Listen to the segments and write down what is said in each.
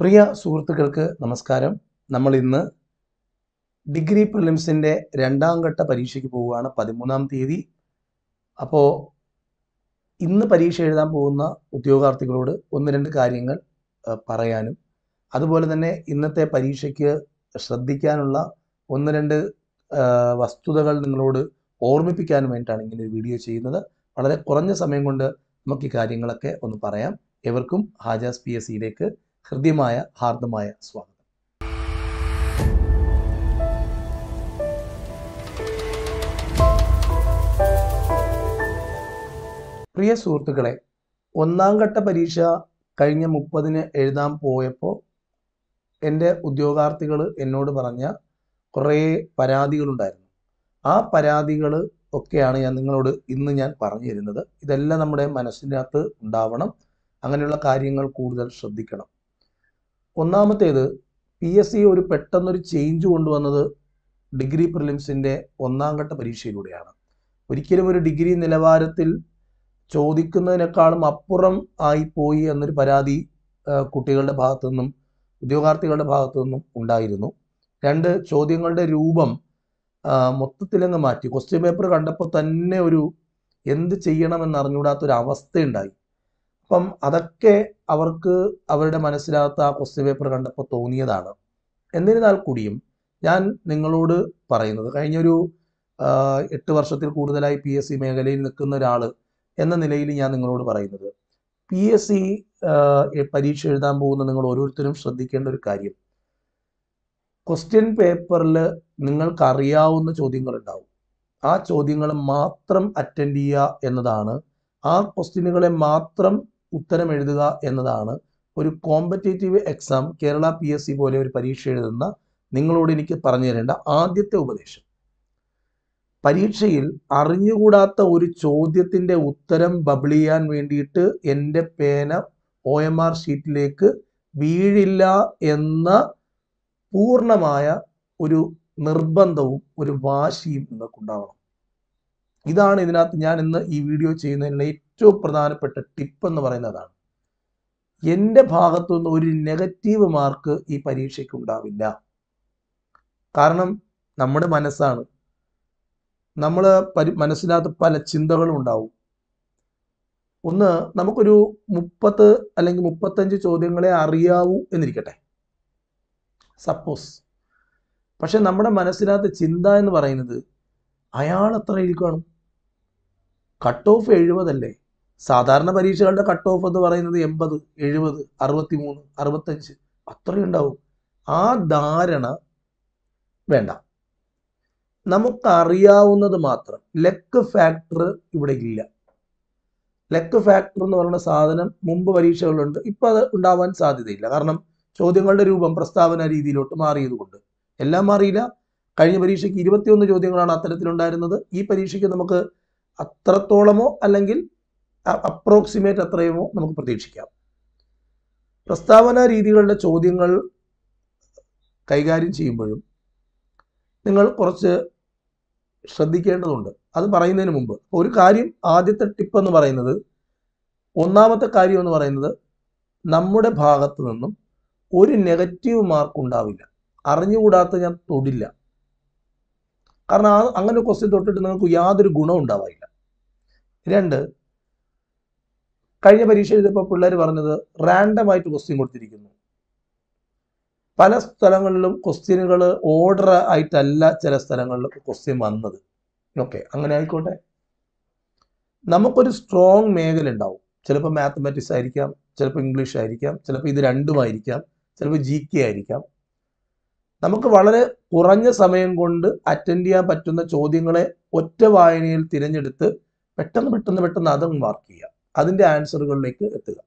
പ്രിയ സുഹൃത്തുക്കൾക്ക് നമസ്കാരം നമ്മൾ ഇന്ന് ഡിഗ്രി പ്രിലിംസിൻ്റെ രണ്ടാം ഘട്ട പരീക്ഷയ്ക്ക് പോവുകയാണ് പതിമൂന്നാം തീയതി അപ്പോൾ ഇന്ന് പരീക്ഷ എഴുതാൻ പോകുന്ന ഉദ്യോഗാർത്ഥികളോട് ഒന്ന് രണ്ട് കാര്യങ്ങൾ പറയാനും അതുപോലെ തന്നെ ഇന്നത്തെ പരീക്ഷയ്ക്ക് ശ്രദ്ധിക്കാനുള്ള ഒന്ന് രണ്ട് വസ്തുതകൾ നിങ്ങളോട് ഓർമ്മിപ്പിക്കാനും വേണ്ടിയിട്ടാണ് ഇങ്ങനെ ഒരു വീഡിയോ ചെയ്യുന്നത് വളരെ കുറഞ്ഞ സമയം കൊണ്ട് നമുക്ക് ഈ കാര്യങ്ങളൊക്കെ ഒന്ന് പറയാം എവർക്കും ഹാജാസ് പി എസ് സിയിലേക്ക് ഹൃദ്യമായ ഹാർദമായ സ്വാഗതം പ്രിയ സുഹൃത്തുക്കളെ ഒന്നാം ഘട്ട പരീക്ഷ കഴിഞ്ഞ മുപ്പതിന് എഴുതാൻ പോയപ്പോൾ എൻ്റെ ഉദ്യോഗാർത്ഥികൾ എന്നോട് പറഞ്ഞ കുറേ പരാതികളുണ്ടായിരുന്നു ആ പരാതികൾ ഒക്കെയാണ് ഞാൻ നിങ്ങളോട് ഇന്ന് ഞാൻ പറഞ്ഞു തരുന്നത് ഇതെല്ലാം നമ്മുടെ മനസ്സിനകത്ത് ഉണ്ടാവണം അങ്ങനെയുള്ള കാര്യങ്ങൾ കൂടുതൽ ശ്രദ്ധിക്കണം ഒന്നാമത്തേത് പി എസ് സി ഒരു പെട്ടെന്നൊരു ചേഞ്ച് കൊണ്ടുവന്നത് ഡിഗ്രി പ്രിലിംസിൻ്റെ ഒന്നാം ഘട്ട പരീക്ഷയിലൂടെയാണ് ഒരിക്കലും ഒരു ഡിഗ്രി നിലവാരത്തിൽ ചോദിക്കുന്നതിനേക്കാളും അപ്പുറം ആയിപ്പോയി എന്നൊരു പരാതി കുട്ടികളുടെ ഭാഗത്തു നിന്നും ഉദ്യോഗാർത്ഥികളുടെ ഭാഗത്തു നിന്നും ഉണ്ടായിരുന്നു രണ്ട് ചോദ്യങ്ങളുടെ രൂപം മൊത്തത്തിലങ്ങ് മാറ്റി ക്വസ്റ്റ്യൻ പേപ്പർ കണ്ടപ്പോൾ തന്നെ ഒരു എന്ത് ചെയ്യണമെന്ന് അറിഞ്ഞുകൂടാത്തൊരവസ്ഥയുണ്ടായി അപ്പം അതൊക്കെ അവർക്ക് അവരുടെ മനസ്സിനകത്ത് ആ ക്വസ്റ്റ്യൻ പേപ്പർ കണ്ടപ്പോൾ തോന്നിയതാണ് എന്നിരുന്നാൽ കൂടിയും ഞാൻ നിങ്ങളോട് പറയുന്നത് കഴിഞ്ഞൊരു എട്ട് വർഷത്തിൽ കൂടുതലായി പി എസ് സി മേഖലയിൽ നിൽക്കുന്ന ഒരാൾ എന്ന നിലയിൽ ഞാൻ നിങ്ങളോട് പറയുന്നത് പി എസ് സി പരീക്ഷ എഴുതാൻ പോകുന്ന നിങ്ങൾ ഓരോരുത്തരും ശ്രദ്ധിക്കേണ്ട ഒരു കാര്യം ക്വസ്റ്റ്യൻ പേപ്പറിൽ നിങ്ങൾക്കറിയാവുന്ന ചോദ്യങ്ങളുണ്ടാവും ആ ചോദ്യങ്ങൾ മാത്രം അറ്റൻഡ് ചെയ്യുക എന്നതാണ് ആ ക്വസ്റ്റ്യനുകളെ മാത്രം ഉത്തരം എഴുതുക എന്നതാണ് ഒരു competitive exam Kerala P S C പോലെ ഒരു പരീക്ഷ എഴുതുന്ന നിങ്ങളോട് എനിക്ക് പറഞ്ഞു തരേണ്ട ആദ്യത്തെ ഉപദേശം പരീക്ഷയിൽ അറിഞ്ഞുകൂടാത്ത ഒരു ചോദ്യത്തിൻ്റെ ഉത്തരം ബബിൾ ചെയ്യാൻ വേണ്ടിയിട്ട് എൻ്റെ പേന ഒ എം ആർ ഷീറ്റിലേക്ക് വീഴില്ല എന്ന പൂർണ്ണമായ ഒരു നിർബന്ധവും ഒരു വാശിയും നിങ്ങൾക്കുണ്ടാവണം ഇതാണ് ഇതിനകത്ത് ഞാൻ ഇന്ന് ഈ വീഡിയോ ചെയ്യുന്നതിനുള്ള ഏറ്റവും പ്രധാനപ്പെട്ട ടിപ്പ് എന്ന് പറയുന്നതാണ് എൻ്റെ ഭാഗത്തു നിന്ന് ഒരു നെഗറ്റീവ് മാർക്ക് ഈ പരീക്ഷയ്ക്ക് ഉണ്ടാവില്ല കാരണം നമ്മുടെ മനസ്സാണ് നമ്മൾ പരി മനസ്സിനകത്ത് പല ചിന്തകളും ഉണ്ടാവും ഒന്ന് നമുക്കൊരു മുപ്പത്ത് അല്ലെങ്കിൽ മുപ്പത്തഞ്ച് ചോദ്യങ്ങളെ അറിയാവൂ എന്നിരിക്കട്ടെ സപ്പോസ് പക്ഷെ നമ്മുടെ മനസ്സിനകത്ത് ചിന്ത എന്ന് പറയുന്നത് അയാൾ എത്ര ഇരിക്കണം കട്ട് ഓഫ് എഴുപതല്ലേ സാധാരണ പരീക്ഷകളുടെ കട്ട് ഓഫ് എന്ന് പറയുന്നത് എൺപത് എഴുപത് അറുപത്തി മൂന്ന് അറുപത്തഞ്ച് അത്രയും ഉണ്ടാവും ആ ധാരണ വേണ്ട നമുക്കറിയാവുന്നത് മാത്രം ലക്ക് ഫാക്ടർ ഇവിടെ ഇല്ല ലക്ക് ഫാക്ടർ എന്ന് പറയുന്ന സാധനം മുമ്പ് പരീക്ഷകളുണ്ട് ഇപ്പം അത് ഉണ്ടാവാൻ സാധ്യതയില്ല കാരണം ചോദ്യങ്ങളുടെ രൂപം പ്രസ്താവന രീതിയിലോട്ട് മാറിയതുകൊണ്ട് എല്ലാം മാറിയില്ല കഴിഞ്ഞ പരീക്ഷയ്ക്ക് ഇരുപത്തിയൊന്ന് ചോദ്യങ്ങളാണ് അത്തരത്തിലുണ്ടായിരുന്നത് ഈ പരീക്ഷയ്ക്ക് നമുക്ക് അത്രത്തോളമോ അല്ലെങ്കിൽ അപ്രോക്സിമേറ്റ് അത്രയുമോ നമുക്ക് പ്രതീക്ഷിക്കാം പ്രസ്താവന രീതികളുടെ ചോദ്യങ്ങൾ കൈകാര്യം ചെയ്യുമ്പോഴും നിങ്ങൾ കുറച്ച് ശ്രദ്ധിക്കേണ്ടതുണ്ട് അത് പറയുന്നതിന് മുമ്പ് ഒരു കാര്യം ആദ്യത്തെ ടിപ്പ് എന്ന് പറയുന്നത് ഒന്നാമത്തെ കാര്യം എന്ന് പറയുന്നത് നമ്മുടെ ഭാഗത്ത് നിന്നും ഒരു നെഗറ്റീവ് മാർക്ക് ഉണ്ടാവില്ല അറിഞ്ഞുകൂടാത്ത ഞാൻ തൊടില്ല കാരണം അങ്ങനെ ക്വസ്റ്റ്യൻ തൊട്ടിട്ട് നിങ്ങൾക്ക് യാതൊരു ഗുണം ഉണ്ടാവില്ല രണ്ട് കഴിഞ്ഞ പരീക്ഷ എഴുതിയപ്പോൾ പിള്ളേർ പറഞ്ഞത് റാൻഡമായിട്ട് ക്വസ്റ്റ്യൻ കൊടുത്തിരിക്കുന്നു പല സ്ഥലങ്ങളിലും ക്വസ്റ്റ്യനുകൾ ഓർഡർ ആയിട്ടല്ല ചില സ്ഥലങ്ങളിൽ ക്വസ്റ്റ്യൻ വന്നത് ഓക്കെ അങ്ങനെ ആയിക്കോട്ടെ നമുക്കൊരു സ്ട്രോങ് മേഖല ഉണ്ടാവും ചിലപ്പോൾ മാത്തമാറ്റിക്സ് ആയിരിക്കാം ചിലപ്പോൾ ഇംഗ്ലീഷ് ആയിരിക്കാം ചിലപ്പോൾ ഇത് രണ്ടും ആയിരിക്കാം ചിലപ്പോൾ ജി കെ ആയിരിക്കാം നമുക്ക് വളരെ കുറഞ്ഞ സമയം കൊണ്ട് അറ്റൻഡ് ചെയ്യാൻ പറ്റുന്ന ചോദ്യങ്ങളെ ഒറ്റ വായനയിൽ തിരഞ്ഞെടുത്ത് പെട്ടെന്ന് പെട്ടെന്ന് പെട്ടെന്ന് അതും വർക്ക് ചെയ്യുക അതിൻ്റെ ആൻസറുകളിലേക്ക് എത്തുക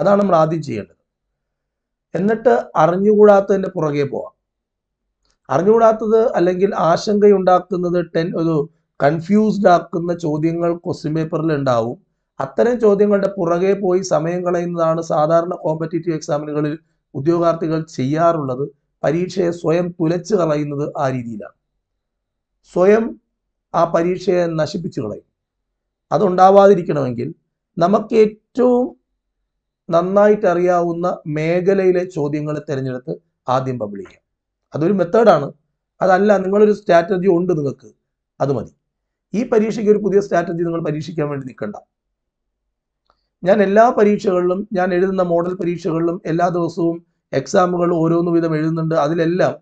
അതാണ് നമ്മൾ ആദ്യം ചെയ്യേണ്ടത് എന്നിട്ട് അറിഞ്ഞുകൂടാത്തതിൻ്റെ പുറകെ പോവാം അറിഞ്ഞുകൂടാത്തത് അല്ലെങ്കിൽ ആശങ്കയുണ്ടാക്കുന്നത് ടെൻ ഒരു കൺഫ്യൂസ്ഡ് ആക്കുന്ന ചോദ്യങ്ങൾ ക്വസ്റ്റ്യൻ പേപ്പറിൽ ഉണ്ടാവും അത്തരം ചോദ്യങ്ങളുടെ പുറകെ പോയി സമയം കളയുന്നതാണ് സാധാരണ കോമ്പറ്റേറ്റീവ് എക്സാമിനുകളിൽ ഉദ്യോഗാർത്ഥികൾ ചെയ്യാറുള്ളത് പരീക്ഷയെ സ്വയം തുലച്ചു കളയുന്നത് ആ രീതിയിലാണ് സ്വയം ആ പരീക്ഷയെ നശിപ്പിച്ചു കളയും അതുണ്ടാവാതിരിക്കണമെങ്കിൽ നമുക്ക് ഏറ്റവും നന്നായിട്ട് അറിയാവുന്ന മേഖലയിലെ ചോദ്യങ്ങൾ തിരഞ്ഞെടുത്ത് ആദ്യം പബ്ലിഷ് ചെയ്യാം അതൊരു മെത്തേഡാണ് അതല്ല നിങ്ങളൊരു സ്ട്രാറ്റജി ഉണ്ട് നിങ്ങൾക്ക് അത് മതി ഈ പരീക്ഷയ്ക്ക് ഒരു പുതിയ സ്ട്രാറ്റജി നിങ്ങൾ പരീക്ഷിക്കാൻ വേണ്ടി നിൽക്കണ്ട ഞാൻ എല്ലാ പരീക്ഷകളിലും ഞാൻ എഴുതുന്ന മോഡൽ പരീക്ഷകളിലും എല്ലാ ദിവസവും എക്സാമുകൾ ഓരോന്ന് വീതം എഴുതുന്നുണ്ട് അതിലെല്ലാം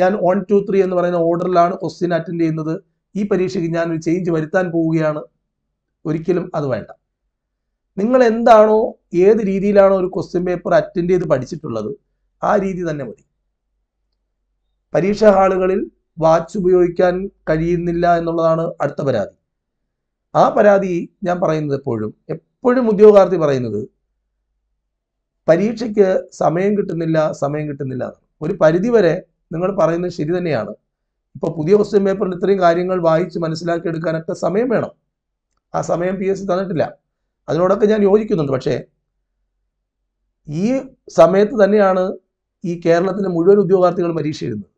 ഞാൻ വൺ ടു ത്രീ എന്ന് പറയുന്ന ഓർഡറിലാണ് ക്വസ്റ്റ്യൻ അറ്റൻഡ് ചെയ്യുന്നത് ഈ പരീക്ഷയ്ക്ക് ഞാൻ ഒരു ചേഞ്ച് വരുത്താൻ പോവുകയാണ് ഒരിക്കലും അത് വേണ്ട നിങ്ങൾ എന്താണോ ഏത് രീതിയിലാണോ ഒരു ക്വസ്റ്റ്യൻ പേപ്പർ അറ്റൻഡ് ചെയ്ത് പഠിച്ചിട്ടുള്ളത് ആ രീതി തന്നെ മതി പരീക്ഷാ ഹാളുകളിൽ വാച്ച് ഉപയോഗിക്കാൻ കഴിയുന്നില്ല എന്നുള്ളതാണ് അടുത്ത പരാതി ആ പരാതി ഞാൻ പറയുന്നത് എപ്പോഴും എപ്പോഴും ഉദ്യോഗാർത്ഥി പറയുന്നത് പരീക്ഷയ്ക്ക് സമയം കിട്ടുന്നില്ല സമയം കിട്ടുന്നില്ല ഒരു പരിധിവരെ നിങ്ങൾ പറയുന്നത് ശരി തന്നെയാണ് ഇപ്പോൾ പുതിയ ക്വസ്റ്റ്യൻ പേപ്പറിൽ ഇത്രയും കാര്യങ്ങൾ വായിച്ച് മനസ്സിലാക്കിയെടുക്കാനൊക്കെ സമയം വേണം ആ സമയം പി എസ് സി തന്നിട്ടില്ല അതിനോടൊക്കെ ഞാൻ യോജിക്കുന്നുണ്ട് പക്ഷേ ഈ സമയത്ത് തന്നെയാണ് ഈ കേരളത്തിലെ മുഴുവൻ ഉദ്യോഗാർത്ഥികൾ പരീക്ഷ എഴുതുന്നത്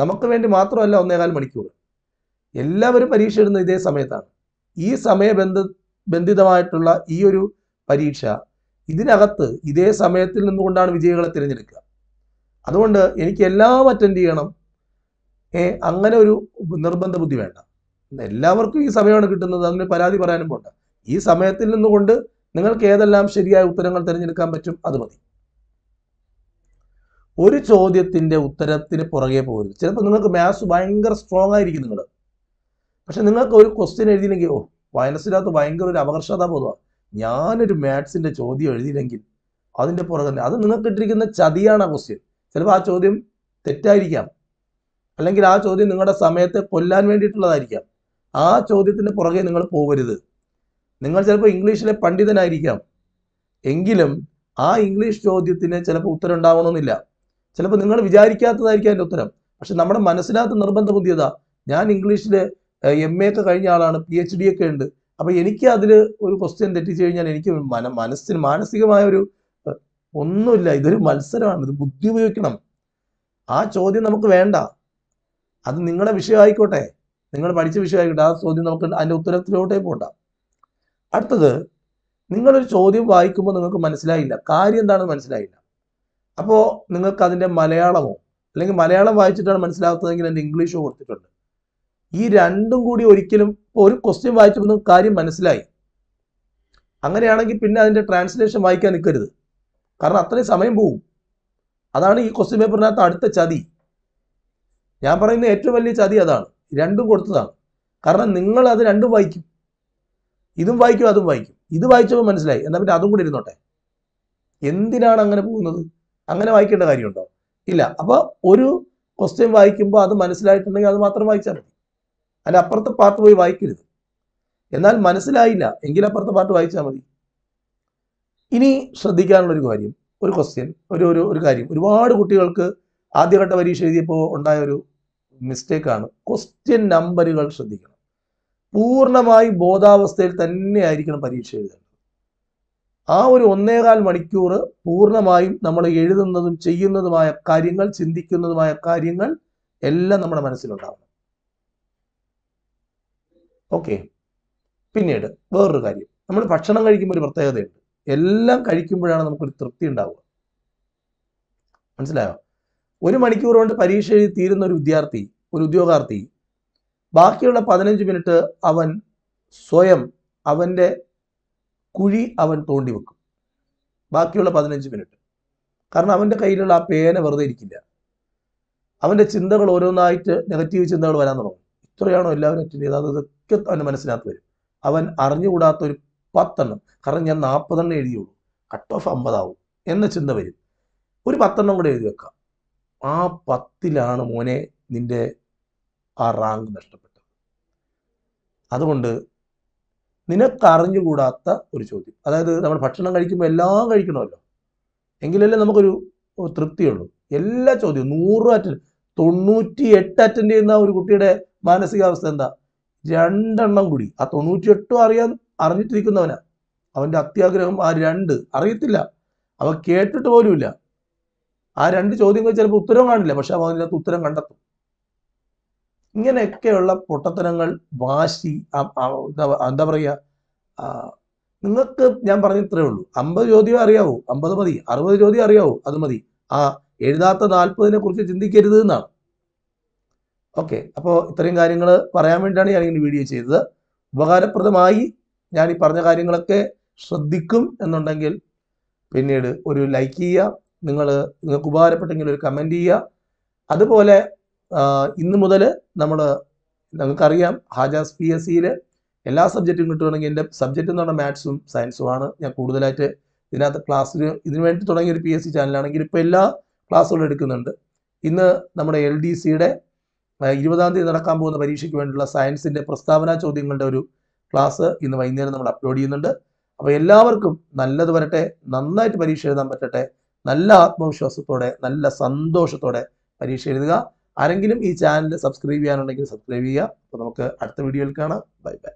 നമുക്ക് വേണ്ടി മാത്രമല്ല ഒന്നേകാൽ മണിക്കൂർ എല്ലാവരും പരീക്ഷ എഴുതുന്നത് ഇതേ സമയത്താണ് ഈ സമയബന്ധ ബന്ധിതമായിട്ടുള്ള ഈ ഒരു പരീക്ഷ ഇതിനകത്ത് ഇതേ സമയത്തിൽ നിന്നുകൊണ്ടാണ് വിജയികളെ തിരഞ്ഞെടുക്കുക അതുകൊണ്ട് എനിക്ക് എല്ലാം അറ്റൻഡ് ചെയ്യണം അങ്ങനെ ഒരു നിർബന്ധ ബുദ്ധി വേണ്ട എല്ലാവർക്കും ഈ സമയമാണ് കിട്ടുന്നത് അതിന് പരാതി പറയാനും പോണ്ട ഈ സമയത്തിൽ നിന്നുകൊണ്ട് നിങ്ങൾക്ക് ഏതെല്ലാം ശരിയായ ഉത്തരങ്ങൾ തിരഞ്ഞെടുക്കാൻ പറ്റും അത് മതി ഒരു ചോദ്യത്തിന്റെ ഉത്തരത്തിന് പുറകെ പോകരുത് ചിലപ്പോൾ നിങ്ങൾക്ക് മാത്സ് ഭയങ്കര സ്ട്രോങ് ആയിരിക്കും നിങ്ങൾ പക്ഷെ നിങ്ങൾക്ക് ഒരു ക്വസ്റ്റ്യൻ എഴുതിയില്ലെങ്കിൽ ഓ വയനസിനകത്ത് ഭയങ്കര ഒരു അപകർഷതാബോധമാണ് ഞാനൊരു മാത്സിന്റെ ചോദ്യം എഴുതിയില്ലെങ്കിൽ അതിന്റെ പുറകെ അത് നിങ്ങൾക്ക് ഇട്ടിരിക്കുന്ന ചതിയാണ് ആ ക്വസ്റ്റ്യൻ ചിലപ്പോൾ ആ ചോദ്യം തെറ്റായിരിക്കാം അല്ലെങ്കിൽ ആ ചോദ്യം നിങ്ങളുടെ സമയത്തെ കൊല്ലാൻ വേണ്ടിയിട്ടുള്ളതായിരിക്കാം ആ ചോദ്യത്തിന് പുറകെ നിങ്ങൾ പോകരുത് നിങ്ങൾ ചിലപ്പോൾ ഇംഗ്ലീഷിലെ പണ്ഡിതനായിരിക്കാം എങ്കിലും ആ ഇംഗ്ലീഷ് ചോദ്യത്തിന് ചിലപ്പോൾ ഉത്തരം ഉണ്ടാവണമെന്നില്ല ചിലപ്പോൾ നിങ്ങൾ വിചാരിക്കാത്തതായിരിക്കും അതിൻ്റെ ഉത്തരം പക്ഷെ നമ്മുടെ മനസ്സിനകത്ത് നിർബന്ധ ബുദ്ധിയത ഞാൻ ഇംഗ്ലീഷിൽ എം എ ഒക്കെ കഴിഞ്ഞ ആളാണ് പി എച്ച് ഡി ഒക്കെ ഉണ്ട് അപ്പോൾ എനിക്ക് അതിൽ ഒരു ക്വസ്റ്റ്യൻ തെറ്റിച്ച് കഴിഞ്ഞാൽ എനിക്ക് മന മനസ്സിന് മാനസികമായ ഒരു ഒന്നുമില്ല ഇതൊരു മത്സരമാണ് ഇത് ബുദ്ധി ഉപയോഗിക്കണം ആ ചോദ്യം നമുക്ക് വേണ്ട അത് നിങ്ങളുടെ വിഷയമായിക്കോട്ടെ നിങ്ങൾ പഠിച്ച വിഷയമായിട്ട് ആ ചോദ്യം നമുക്ക് അതിൻ്റെ ഉത്തരത്തിലോട്ടേ പോകണ്ട അടുത്തത് നിങ്ങളൊരു ചോദ്യം വായിക്കുമ്പോൾ നിങ്ങൾക്ക് മനസ്സിലായില്ല കാര്യം എന്താണെന്ന് മനസ്സിലായില്ല അപ്പോൾ നിങ്ങൾക്ക് അതിൻ്റെ മലയാളമോ അല്ലെങ്കിൽ മലയാളം വായിച്ചിട്ടാണ് മനസ്സിലാകാത്തതെങ്കിൽ അതിൻ്റെ ഇംഗ്ലീഷോ കൊടുത്തിട്ടുണ്ട് ഈ രണ്ടും കൂടി ഒരിക്കലും ഒരു ക്വസ്റ്റ്യൻ വായിച്ചപ്പോൾ നിങ്ങൾക്ക് കാര്യം മനസ്സിലായി അങ്ങനെയാണെങ്കിൽ പിന്നെ അതിൻ്റെ ട്രാൻസ്ലേഷൻ വായിക്കാൻ നിൽക്കരുത് കാരണം അത്രയും സമയം പോവും അതാണ് ഈ ക്വസ്റ്റ്യൻ പേപ്പറിനകത്ത് അടുത്ത ചതി ഞാൻ പറയുന്ന ഏറ്റവും വലിയ ചതി അതാണ് രണ്ടും കൊടുത്തതാണ് കാരണം നിങ്ങൾ അത് രണ്ടും വായിക്കും ഇതും വായിക്കും അതും വായിക്കും ഇത് വായിച്ചപ്പോൾ മനസ്സിലായി എന്നാൽ പിന്നെ അതും കൂടി ഇരുന്നോട്ടെ എന്തിനാണ് അങ്ങനെ പോകുന്നത് അങ്ങനെ വായിക്കേണ്ട കാര്യമുണ്ടോ ഇല്ല അപ്പോൾ ഒരു ക്വസ്റ്റ്യൻ വായിക്കുമ്പോൾ അത് മനസ്സിലായിട്ടുണ്ടെങ്കിൽ അത് മാത്രം വായിച്ചാൽ മതി അല്ല അപ്പുറത്തെ പാർട്ട് പോയി വായിക്കരുത് എന്നാൽ മനസ്സിലായില്ല എങ്കിൽ അപ്പുറത്തെ പാർട്ട് വായിച്ചാൽ മതി ഇനി ശ്രദ്ധിക്കാനുള്ളൊരു കാര്യം ഒരു ക്വസ്റ്റ്യൻ ഒരു ഒരു ഒരു കാര്യം ഒരുപാട് കുട്ടികൾക്ക് ആദ്യഘട്ട പരീക്ഷ എഴുതിയപ്പോൾ ഉണ്ടായ ഒരു മിസ്റ്റേക്കാണ് ക്വസ്റ്റ്യൻ നമ്പറുകൾ ശ്രദ്ധിക്കണം പൂർണ്ണമായി ബോധാവസ്ഥയിൽ തന്നെ ആയിരിക്കണം പരീക്ഷ എഴുതേണ്ടത് ആ ഒരു ഒന്നേകാൽ മണിക്കൂർ പൂർണ്ണമായും നമ്മൾ എഴുതുന്നതും ചെയ്യുന്നതുമായ കാര്യങ്ങൾ ചിന്തിക്കുന്നതുമായ കാര്യങ്ങൾ എല്ലാം നമ്മുടെ മനസ്സിലുണ്ടാവണം ഓക്കെ പിന്നീട് വേറൊരു കാര്യം നമ്മൾ ഭക്ഷണം കഴിക്കുമ്പോൾ ഒരു പ്രത്യേകതയുണ്ട് എല്ലാം കഴിക്കുമ്പോഴാണ് നമുക്കൊരു തൃപ്തി ഉണ്ടാവുക മനസ്സിലായോ ഒരു മണിക്കൂർ കൊണ്ട് പരീക്ഷ എഴുതി തീരുന്ന ഒരു വിദ്യാർത്ഥി ഒരു ഉദ്യോഗാർത്ഥി ബാക്കിയുള്ള പതിനഞ്ച് മിനിറ്റ് അവൻ സ്വയം അവൻ്റെ കുഴി അവൻ തോണ്ടി വെക്കും ബാക്കിയുള്ള പതിനഞ്ച് മിനിറ്റ് കാരണം അവൻ്റെ കയ്യിലുള്ള ആ പേന വെറുതെ ഇരിക്കില്ല അവൻ്റെ ചിന്തകൾ ഓരോന്നായിട്ട് നെഗറ്റീവ് ചിന്തകൾ വരാൻ തുടങ്ങും ഇത്രയാണോ എല്ലാവരും അറ്റൻഡ് ചെയ്തത് അതൊക്കെ അവൻ്റെ മനസ്സിനകത്ത് വരും അവൻ അറിഞ്ഞുകൂടാത്ത ഒരു പത്തെണ്ണം കാരണം ഞാൻ നാൽപ്പതെണ്ണം എഴുതിയുള്ളൂ കട്ട് ഓഫ് അമ്പതാവും എന്ന ചിന്ത വരും ഒരു പത്തെണ്ണം കൂടെ എഴുതി വെക്കാം ആ പത്തിലാണ് മോനെ നിന്റെ ആ റാങ്ക് നഷ്ടപ്പെട്ടു അതുകൊണ്ട് നിനക്കറിഞ്ഞുകൂടാത്ത ഒരു ചോദ്യം അതായത് നമ്മൾ ഭക്ഷണം കഴിക്കുമ്പോൾ എല്ലാം കഴിക്കണമല്ലോ എങ്കിലല്ലേ നമുക്കൊരു തൃപ്തിയുള്ളൂ എല്ലാ ചോദ്യവും നൂറ് അറ്റൻഡ് തൊണ്ണൂറ്റി എട്ട് അറ്റൻഡ് ചെയ്യുന്ന ഒരു കുട്ടിയുടെ മാനസികാവസ്ഥ എന്താ രണ്ടെണ്ണം കൂടി ആ തൊണ്ണൂറ്റി എട്ടും അറിയാൻ അറിഞ്ഞിട്ടിരിക്കുന്നവനാ അവൻ്റെ അത്യാഗ്രഹം ആ രണ്ട് അറിയത്തില്ല അവ കേട്ടിട്ട് പോലുമില്ല ആ രണ്ട് ചോദ്യങ്ങൾ ചിലപ്പോൾ ഉത്തരം കാണില്ല പക്ഷെ അവൻ അതിനകത്ത് ഉത്തരം കണ്ടെത്തും ഇങ്ങനെയൊക്കെയുള്ള പൊട്ടത്തനങ്ങൾ വാശി എന്താ പറയുക നിങ്ങൾക്ക് ഞാൻ പറഞ്ഞ ഇത്രേ ഉള്ളൂ അമ്പത് ചോദ്യം അറിയാവൂ അമ്പത് മതി അറുപത് ചോദ്യം അറിയാവൂ അത് മതി ആ എഴുതാത്ത നാൽപ്പതിനെ കുറിച്ച് ചിന്തിക്കരുത് എന്നാണ് ഓക്കെ അപ്പോൾ ഇത്രയും കാര്യങ്ങൾ പറയാൻ വേണ്ടിയാണ് ഞാൻ ഇങ്ങനെ വീഡിയോ ചെയ്തത് ഉപകാരപ്രദമായി ഞാൻ ഈ പറഞ്ഞ കാര്യങ്ങളൊക്കെ ശ്രദ്ധിക്കും എന്നുണ്ടെങ്കിൽ പിന്നീട് ഒരു ലൈക്ക് ചെയ്യുക നിങ്ങൾ നിങ്ങൾക്ക് ഉപകാരപ്പെട്ടെങ്കിൽ ഒരു കമൻറ്റ് ചെയ്യുക അതുപോലെ ഇന്ന് മുതൽ നമ്മൾ ഞങ്ങൾക്കറിയാം ഹാജാസ് പി എസ് സിയിൽ എല്ലാ സബ്ജക്റ്റും കിട്ടുകയാണെങ്കിൽ എൻ്റെ സബ്ജക്റ്റ് എന്ന് പറഞ്ഞാൽ മാത്സും സയൻസുമാണ് ഞാൻ കൂടുതലായിട്ട് ഇതിനകത്ത് ക്ലാസ് ഇതിനു വേണ്ടി തുടങ്ങിയ ഒരു പി എസ് സി ചാനലാണെങ്കിൽ ഇപ്പോൾ എല്ലാ ക്ലാസ്സുകളും എടുക്കുന്നുണ്ട് ഇന്ന് നമ്മുടെ എൽ ഡി സിയുടെ ഇരുപതാം തീയതി നടക്കാൻ പോകുന്ന പരീക്ഷയ്ക്ക് വേണ്ടിയുള്ള സയൻസിൻ്റെ പ്രസ്താവനാ ചോദ്യങ്ങളുടെ ഒരു ക്ലാസ് ഇന്ന് വൈകുന്നേരം നമ്മൾ അപ്ലോഡ് ചെയ്യുന്നുണ്ട് അപ്പോൾ എല്ലാവർക്കും നല്ലത് വരട്ടെ നന്നായിട്ട് പരീക്ഷ എഴുതാൻ പറ്റട്ടെ നല്ല ആത്മവിശ്വാസത്തോടെ നല്ല സന്തോഷത്തോടെ പരീക്ഷ എഴുതുക ആരെങ്കിലും ഈ ചാനൽ സബ്സ്ക്രൈബ് ചെയ്യാനുണ്ടെങ്കിൽ സബ്സ്ക്രൈബ് ചെയ്യുക അപ്പോൾ നമുക്ക് അടുത്ത വീഡിയോയിൽ കാണാം ബൈ ബൈ